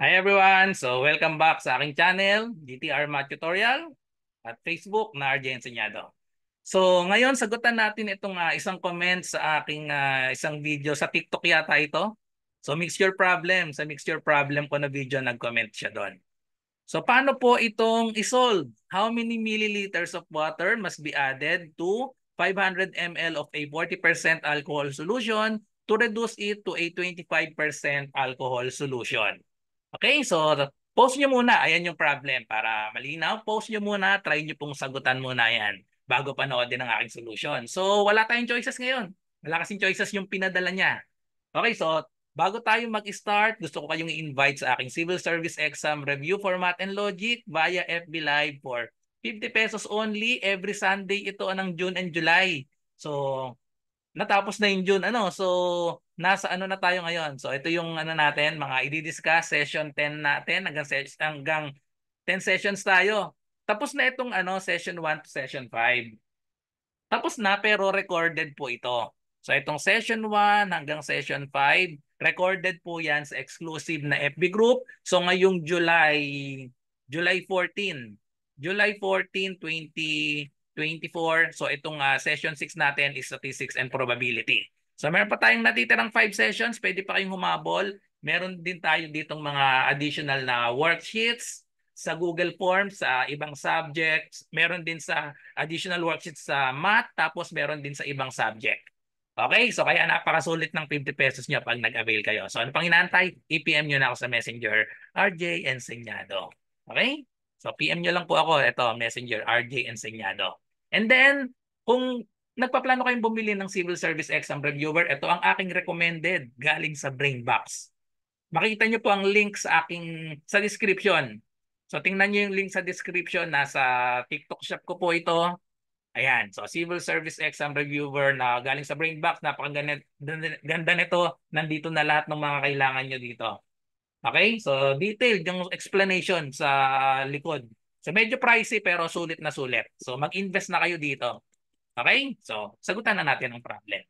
Hi everyone! So welcome back sa aking channel, GTR Math Tutorial at Facebook na RJ Enseñado. So ngayon sagutan natin itong uh, isang comment sa aking uh, isang video sa TikTok yata ito. So mixture problem, sa mixture problem ko na video nag-comment siya doon. So paano po itong isolve? How many milliliters of water must be added to 500 ml of a 40% alcohol solution to reduce it to a 25% alcohol solution? Okay, so post nyo muna. Ayan yung problem. Para malinaw, post nyo muna. Try nyo pong sagutan muna yan bago din ang aking solution. So wala tayong choices ngayon. Wala kasing choices yung pinadala niya. Okay, so bago tayo mag-start, gusto ko kayong i-invite sa aking Civil Service Exam Review Format and Logic via FB Live for 50 pesos only every Sunday ito ng June and July. So natapos na yung June ano. So nasa ano na tayo ngayon. So ito yung ano natin, mga i-discuss session 10 natin hanggang ses- hanggang 10 sessions tayo. Tapos na itong ano session 1 to session 5. Tapos na pero recorded po ito. So itong session 1 hanggang session 5, recorded po 'yan sa exclusive na FB group. So ngayong July July 14, July 14, 2024. So itong uh, session 6 natin is statistics and probability. So meron pa tayong natitirang 5 sessions, pwede pa kayong humabol. Meron din tayo ditong mga additional na worksheets sa Google Forms, sa ibang subjects. Meron din sa additional worksheets sa math, tapos meron din sa ibang subject. Okay, so kaya napakasulit ng 50 pesos nyo pag nag-avail kayo. So ano pang inaantay? I-PM nyo na ako sa Messenger, RJ Enseñado. Okay? So PM nyo lang po ako, ito, Messenger, RJ Enseñado. And then, kung nagpaplano kayong bumili ng Civil Service Exam Reviewer, ito ang aking recommended galing sa Brainbox. Makita nyo po ang link sa aking sa description. So tingnan nyo yung link sa description. Nasa TikTok shop ko po ito. Ayan. So Civil Service Exam Reviewer na galing sa Brainbox. Napakaganda nito. Nandito na lahat ng mga kailangan nyo dito. Okay? So detailed yung explanation sa likod. So medyo pricey pero sulit na sulit. So mag-invest na kayo dito. Okay? So, sagutan na natin ang problem.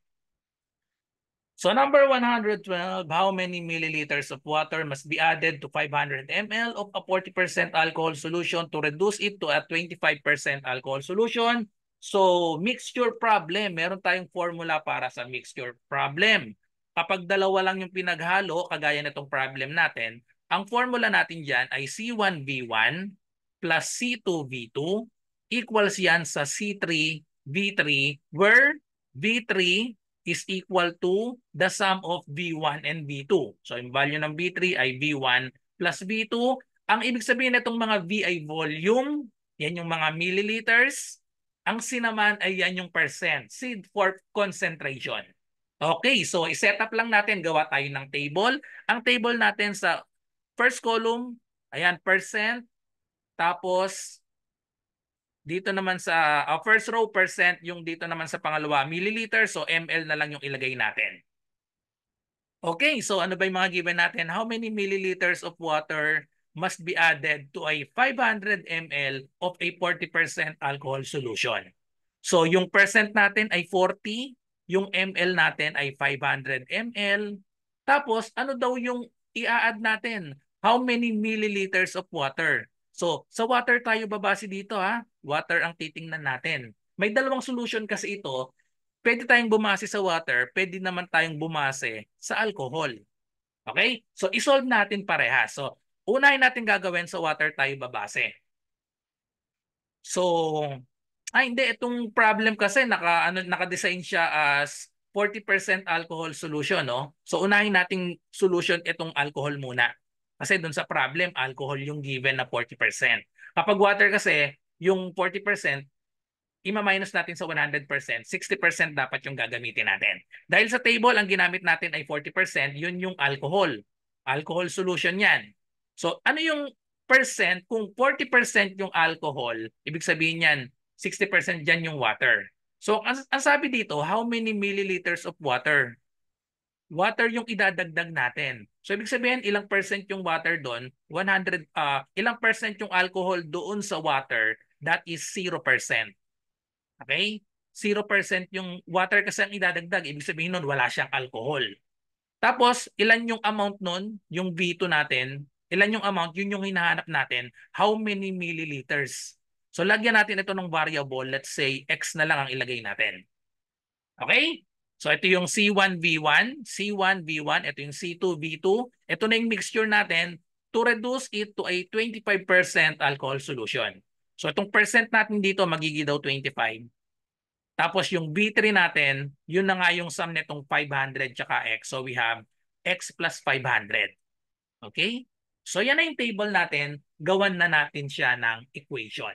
So number 112, how many milliliters of water must be added to 500 ml of a 40% alcohol solution to reduce it to a 25% alcohol solution? So mixture problem, meron tayong formula para sa mixture problem. Kapag dalawa lang yung pinaghalo, kagaya nitong problem natin, ang formula natin dyan ay C1V1 plus C2V2 equals yan sa C3 V3 where V3 is equal to the sum of V1 and V2. So yung value ng V3 ay V1 plus V2. Ang ibig sabihin nitong mga V ay volume, yan yung mga milliliters. Ang C naman ay yan yung percent, C for concentration. Okay, so iset up lang natin, gawa tayo ng table. Ang table natin sa first column, ayan, percent, tapos dito naman sa uh, first row percent, yung dito naman sa pangalawa milliliter, so ml na lang yung ilagay natin. Okay, so ano ba yung mga given natin? How many milliliters of water must be added to a 500 ml of a 40% alcohol solution? So yung percent natin ay 40, yung ml natin ay 500 ml. Tapos ano daw yung i-add natin? How many milliliters of water? So, sa water tayo babase dito ha. Water ang titingnan natin. May dalawang solution kasi ito. Pwede tayong bumase sa water, pwede naman tayong bumase sa alcohol. Okay? So, isolve natin parehas. So, unahin natin gagawin sa water tayo babase. So, ay ah, hindi, itong problem kasi naka, ano, naka-design siya as 40% alcohol solution. No? So, unahin nating solution itong alcohol muna. Kasi dun sa problem, alcohol yung given na 40%. Kapag water kasi, yung 40%, ima-minus natin sa 100%, 60% dapat yung gagamitin natin. Dahil sa table, ang ginamit natin ay 40%, yun yung alcohol. Alcohol solution yan. So ano yung percent? Kung 40% yung alcohol, ibig sabihin yan, 60% dyan yung water. So ang, ang sabi dito, how many milliliters of water? Water yung idadagdag natin. So ibig sabihin ilang percent yung water doon, 100 uh, ah, ilang percent yung alcohol doon sa water, that is 0%. Okay? 0% yung water kasi ang idadagdag, ibig sabihin noon wala siyang alcohol. Tapos ilan yung amount noon, yung V2 natin, ilan yung amount, yun yung hinahanap natin, how many milliliters. So lagyan natin ito ng variable, let's say X na lang ang ilagay natin. Okay? So ito yung C1V1, C1V1, ito yung C2V2. Ito na yung mixture natin to reduce it to a 25% alcohol solution. So itong percent natin dito magiging daw 25. Tapos yung v 3 natin, yun na nga yung sum nitong 500 tsaka X. So we have X plus 500. Okay? So yan na yung table natin. Gawan na natin siya ng equation.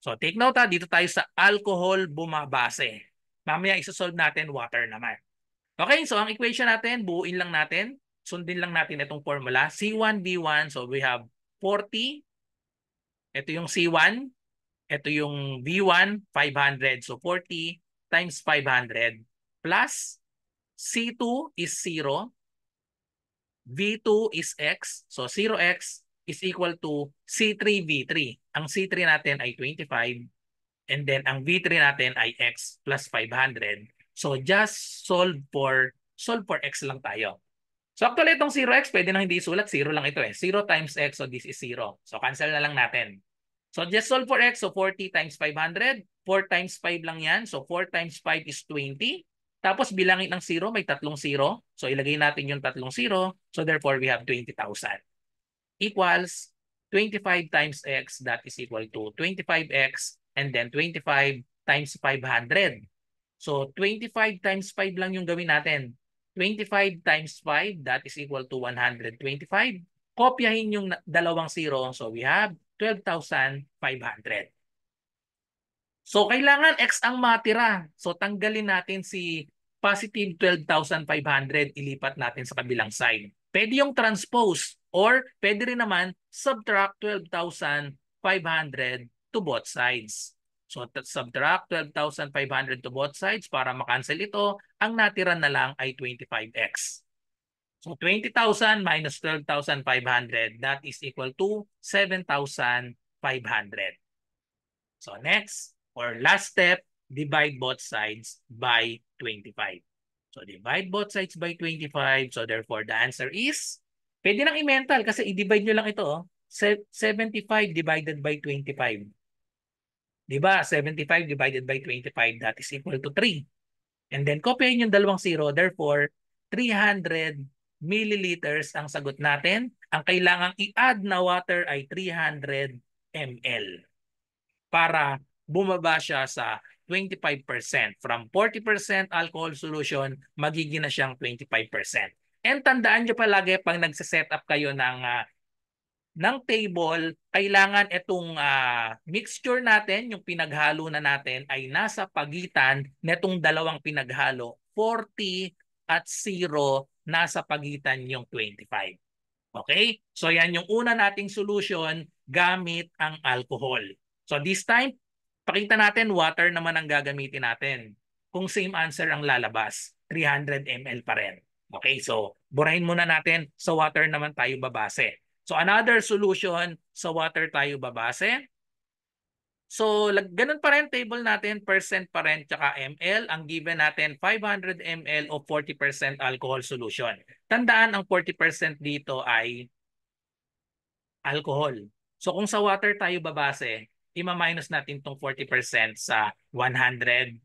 So take note ha, dito tayo sa alcohol bumabase. Mamaya isa-solve natin water naman. Okay, so ang equation natin, buuin lang natin. Sundin lang natin itong formula. c 1 v 1 so we have 40. Ito yung C1. Ito yung v 1 500. So 40 times 500 plus C2 is 0. V2 is X. So 0X is equal to C3V3. Ang C3 natin ay 25. And then ang V3 natin ay X plus 500. So just solve for, solve for X lang tayo. So actually itong 0x pwede nang hindi isulat, 0 lang ito eh. 0 times x, so this is 0. So cancel na lang natin. So just solve for x, so 40 times 500. 4 times 5 lang yan, so 4 times 5 is 20. Tapos bilangin ng 0, may tatlong 0. So ilagay natin yung tatlong 0. So therefore we have 20,000 equals 25 times x that is equal to 25x and then 25 times 500. So 25 times 5 lang yung gawin natin. 25 times 5, that is equal to 125. Kopyahin yung dalawang zero. So we have 12,500. So kailangan X ang matira. So tanggalin natin si positive 12,500. Ilipat natin sa kabilang side. Pwede yung transpose or pwede rin naman subtract 12,500 to both sides. So subtract 12,500 to both sides para makancel ito. Ang natira na lang ay 25x. So 20,000 minus 12,500 that is equal to 7,500. So next or last step, divide both sides by 25. So divide both sides by 25. So therefore the answer is, pwede nang i-mental kasi i-divide nyo lang ito. 75 divided by 25. Di ba? 75 divided by 25, that is equal to 3. And then, kopyahin yung dalawang zero. Therefore, 300 milliliters ang sagot natin. Ang kailangang i-add na water ay 300 ml para bumaba siya sa 25%. From 40% alcohol solution, magiging na siyang 25%. And tandaan nyo palagi pag nagsiset up kayo ng uh, ng table, kailangan itong uh, mixture natin, yung pinaghalo na natin, ay nasa pagitan netong dalawang pinaghalo, 40 at 0, nasa pagitan yung 25. Okay? So yan yung una nating solution gamit ang alcohol. So this time, pakita natin water naman ang gagamitin natin. Kung same answer ang lalabas, 300 ml pa rin. Okay, so burahin muna natin sa water naman tayo babase. So another solution, sa water tayo babase. So ganun pa rin table natin, percent pa rin tsaka ml. Ang given natin 500 ml o 40% alcohol solution. Tandaan ang 40% dito ay alcohol. So kung sa water tayo babase, ima-minus natin tong 40% sa 100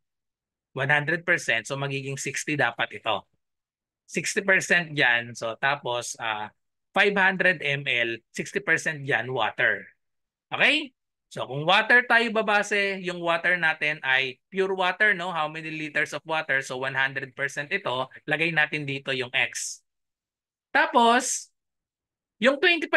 100%. So magiging 60 dapat ito. 60% dyan. So tapos uh, 500 ml, 60% yan water. Okay? So kung water tayo babase, yung water natin ay pure water, no? How many liters of water? So 100% ito, lagay natin dito yung X. Tapos, yung 25%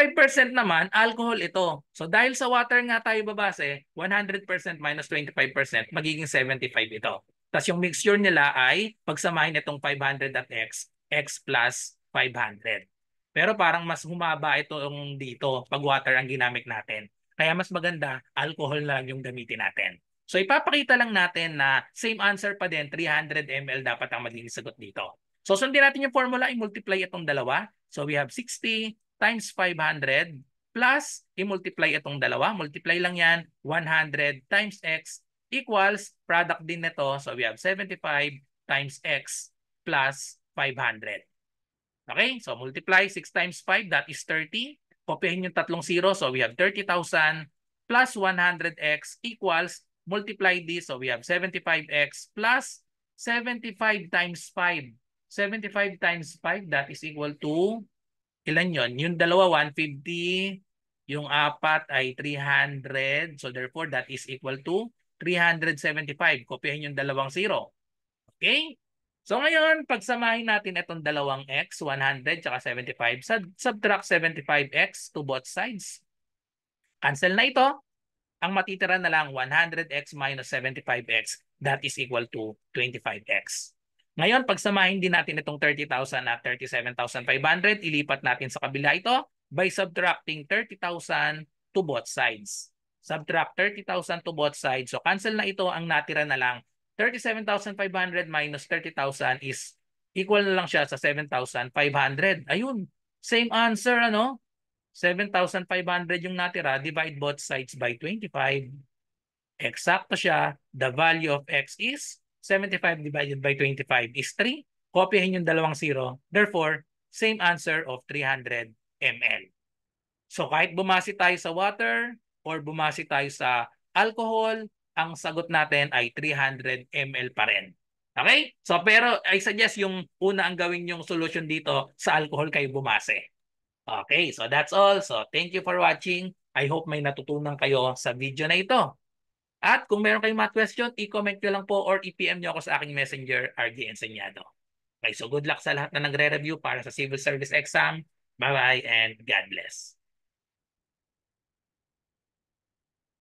naman, alcohol ito. So dahil sa water nga tayo babase, 100% minus 25%, magiging 75 ito. Tapos yung mixture nila ay pagsamahin itong 500 at X, X plus 500. Pero parang mas humaba ito yung dito pag water ang ginamit natin. Kaya mas maganda, alcohol na lang yung gamitin natin. So ipapakita lang natin na same answer pa din, 300 ml dapat ang magiging sagot dito. So sundin natin yung formula, i-multiply itong dalawa. So we have 60 times 500 plus i-multiply itong dalawa. Multiply lang yan, 100 times x equals product din nito. So we have 75 times x plus 500. Okay? So multiply 6 times 5, that is 30. Kopyahin yung tatlong zero. So we have 30,000 plus 100x equals, multiply this. So we have 75x plus 75 times 5. 75 times 5, that is equal to, ilan yon Yung dalawa, 150. Yung apat ay 300. So therefore, that is equal to 375. Kopyahin yung dalawang zero. Okay? So ngayon, pagsamahin natin itong dalawang x, 100 at 75, subtract 75x to both sides. Cancel na ito. Ang matitira na lang 100x minus 75x, that is equal to 25x. Ngayon, pagsamahin din natin itong 30,000 at 37,500, ilipat natin sa kabila ito by subtracting 30,000 to both sides. Subtract 30,000 to both sides. So cancel na ito, ang natira na lang 37,500 minus 30,000 is equal na lang siya sa 7,500. Ayun, same answer ano? 7,500 yung natira, divide both sides by 25. Eksakto siya. The value of x is 75 divided by 25 is 3. Kopyahin yung dalawang zero. Therefore, same answer of 300 ml. So kahit bumasi tayo sa water or bumasi tayo sa alcohol, ang sagot natin ay 300 ml pa rin. Okay? So pero I suggest yung una ang gawin yung solution dito sa alcohol kayo bumase. Okay, so that's all. So thank you for watching. I hope may natutunan kayo sa video na ito. At kung meron kayong mga question, i-comment nyo lang po or i-PM nyo ako sa aking messenger, RG Enseñado. Okay, so good luck sa lahat na nagre-review para sa civil service exam. Bye-bye and God bless.